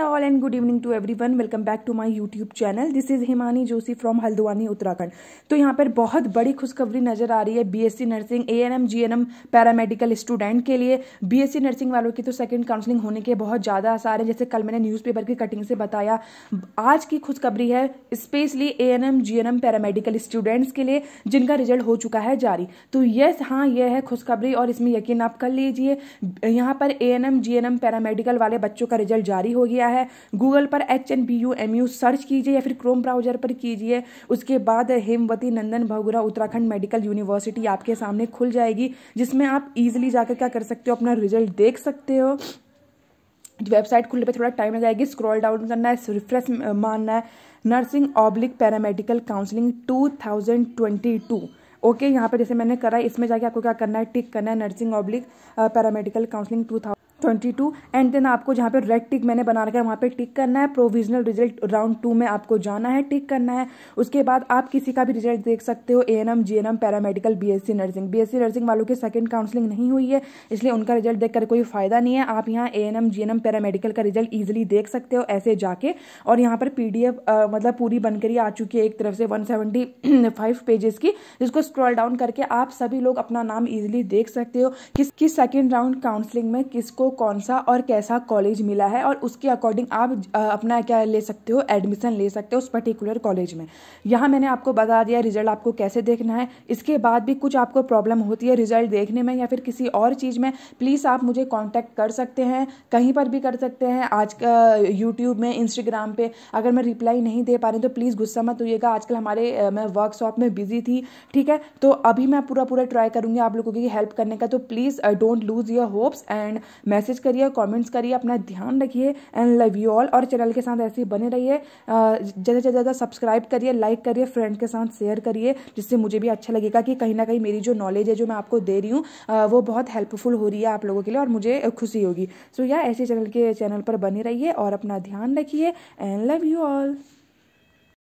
all and good evening to every one welcome back to my YouTube channel this is Himani Joshi from Haldwani Uttarakhand तो यहाँ पर बहुत बड़ी खुशखबरी नजर आ रही है BSc nursing A N M G N M paramedical student के लिए बीएससी नर्सिंग वालों की तो सेकंड काउंसलिंग होने के बहुत ज़्यादा आसार है जैसे कल मैंने न्यूज पेपर की कटिंग से बताया आज की खुशखबरी है specially A N M G N M paramedical students के लिए जिनका रिजल्ट हो चुका है जारी तो येस हाँ यह है खुशखबरी और इसमें यकीन आप कर लीजिए यहाँ पर A N M G N M paramedical वाले बच्चों का रिजल्ट जारी हो गया है गूगल पर H N B U M U search कीजिए या फिर क्रोम ब्राउजर पर कीजिए उसके बाद हेमवती नंदन भगुरा उत्तराखंड मेडिकल यूनिवर्सिटी आपके सामने खुल जाएगी जिसमें आप इजिली जाकर क्या कर सकते हो अपना रिजल्ट देख सकते हो वेबसाइट खुलने पर थोड़ा टाइम लग जाएगी स्क्रॉल डाउन करना है रिफ्रेश मानना है nursing oblique paramedical counselling 2022 okay यहाँ पर जैसे मैंने करा इसमें जाके आपको क्या करना है टिक करना है nursing oblique paramedical counselling two twenty two and then आपको जहाँ पे रेड टिक मैंने बना रखा है वहाँ पे टिक करना है प्रोविजनल रिजल्ट राउंड टू में आपको जाना है टिक करना है उसके बाद आप किसी का भी रिजल्ट देख सकते हो A N M G N M paramedical B S C nursing B S C nursing वालों की सेकंड काउंसलिंग नहीं हुई है इसलिए उनका रिजल्ट देख कर कोई फायदा नहीं है आप यहाँ A N M G N M paramedical का रिजल्ट ईजिली देख सकते हो ऐसे जाके और यहाँ पर पी डी एफ मतलब पूरी बनकर ही आ चुकी है एक तरफ से वन सेवेंटी फाइव पेजेस की जिसको स्क्रॉल डाउन करके आप सभी लोग अपना नाम ईजिली देख सकते हो किस किस सेकेंड राउंड काउंसलिंग में किसको कौन सा और कैसा कॉलेज मिला है और उसके अकॉर्डिंग आप अपना क्या ले सकते हो एडमिशन ले सकते हो उस पर्टिकुलर कॉलेज में यहाँ मैंने आपको बता दिया रिजल्ट आपको कैसे देखना है इसके बाद भी कुछ आपको प्रॉब्लम होती है रिजल्ट देखने में या फिर किसी और चीज़ में प्लीज़ आप मुझे कॉन्टैक्ट कर सकते हैं कहीं पर भी कर सकते हैं आज यूट्यूब में इंस्टाग्राम पर अगर मैं रिप्लाई नहीं दे पा रही तो प्लीज़ गुस्सा मत होइएगा आजकल हमारे मैं वर्कशॉप में बिजी थी ठीक है तो अभी मैं पूरा पूरा ट्राई करूँगी आप लोगों की हेल्प करने का तो please don't lose your hopes and मैं मैसेज करिए कमेंट्स करिए अपना ध्यान रखिए एंड लव यू ऑल और चैनल के साथ ऐसे ही बने रहिए ज़्यादा से ज़्यादा सब्सक्राइब करिए लाइक करिए फ्रेंड के साथ शेयर करिए जिससे मुझे भी अच्छा लगेगा कि कहीं ना कहीं मेरी जो नॉलेज है जो मैं आपको दे रही हूँ वो बहुत हेल्पफुल हो रही है आप लोगों के लिए और मुझे खुशी होगी सो so, या yeah, ऐसे चैनल के चैनल पर बने रहिए और अपना ध्यान रखिए एंड लव यू ऑल